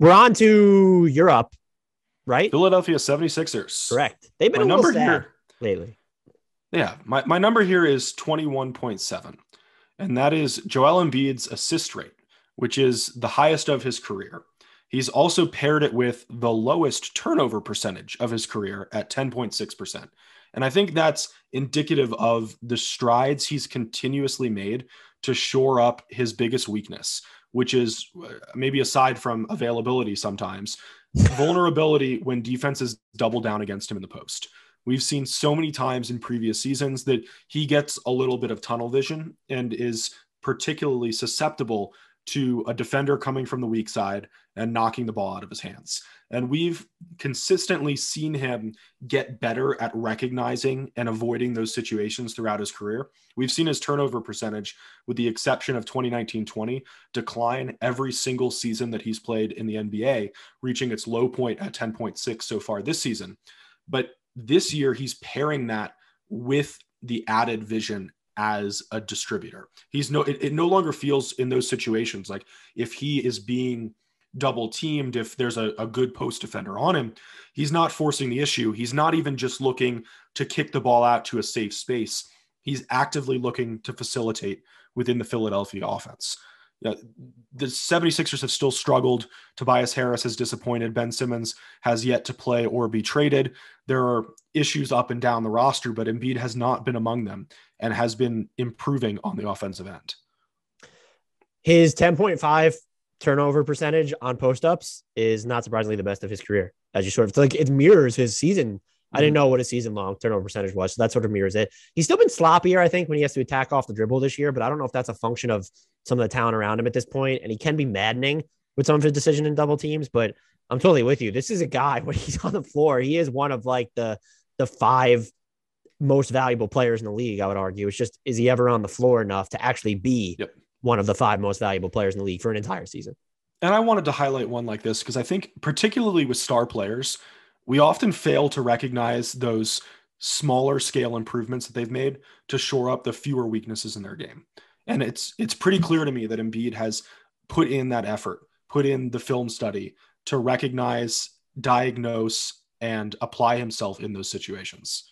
We're on to Europe, right? Philadelphia 76ers. Correct. They've been my a number here lately. Yeah, my, my number here is 21.7, and that is Joel Embiid's assist rate, which is the highest of his career. He's also paired it with the lowest turnover percentage of his career at 10.6%. And I think that's indicative of the strides he's continuously made to shore up his biggest weakness, which is uh, maybe aside from availability sometimes, vulnerability when defenses double down against him in the post. We've seen so many times in previous seasons that he gets a little bit of tunnel vision and is particularly susceptible to a defender coming from the weak side and knocking the ball out of his hands. And we've consistently seen him get better at recognizing and avoiding those situations throughout his career. We've seen his turnover percentage, with the exception of 2019 20, decline every single season that he's played in the NBA, reaching its low point at 10.6 so far this season. But this year, he's pairing that with the added vision as a distributor. He's no, it, it no longer feels in those situations like if he is being double teamed, if there's a, a good post defender on him, he's not forcing the issue. He's not even just looking to kick the ball out to a safe space. He's actively looking to facilitate within the Philadelphia offense you know, the 76ers have still struggled. Tobias Harris has disappointed. Ben Simmons has yet to play or be traded. There are issues up and down the roster, but Embiid has not been among them and has been improving on the offensive end. His 10.5 turnover percentage on post ups is not surprisingly the best of his career, as you sort of like it mirrors his season I didn't mm-hmm. know what his season long turnover percentage was. So that sort of mirrors it. He's still been sloppier, I think, when he has to attack off the dribble this year, but I don't know if that's a function of some of the talent around him at this point. And he can be maddening with some of his decision in double teams, but I'm totally with you. This is a guy when he's on the floor, he is one of like the the five most valuable players in the league, I would argue. It's just is he ever on the floor enough to actually be yep. one of the five most valuable players in the league for an entire season? And I wanted to highlight one like this because I think, particularly with star players, we often fail to recognize those smaller scale improvements that they've made to shore up the fewer weaknesses in their game. And it's it's pretty clear to me that Embiid has put in that effort, put in the film study to recognize, diagnose, and apply himself in those situations.